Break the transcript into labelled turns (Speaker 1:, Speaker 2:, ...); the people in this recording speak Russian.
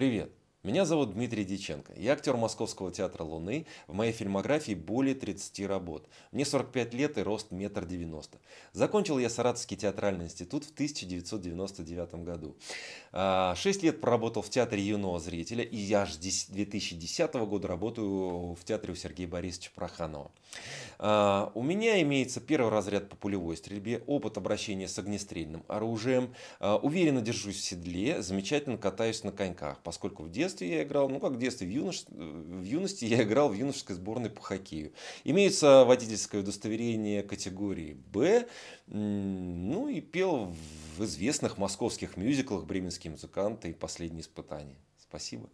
Speaker 1: Привет! Меня зовут Дмитрий Диченко. Я актер Московского театра «Луны». В моей фильмографии более 30 работ. Мне 45 лет и рост метр девяносто. Закончил я Саратовский театральный институт в 1999 году. А, шесть лет проработал в театре юного зрителя и я аж с 2010 года работаю в театре у Сергея Борисовича Проханова. А, у меня имеется первый разряд по пулевой стрельбе, опыт обращения с огнестрельным оружием. А, уверенно держусь в седле, замечательно катаюсь на коньках, поскольку в детстве детстве я играл, ну как в детстве, в, юнош... в юности я играл в юношеской сборной по хоккею. Имеется водительское удостоверение категории «Б», ну и пел в известных московских мюзиклах бременские музыканты и «Последние испытания». Спасибо.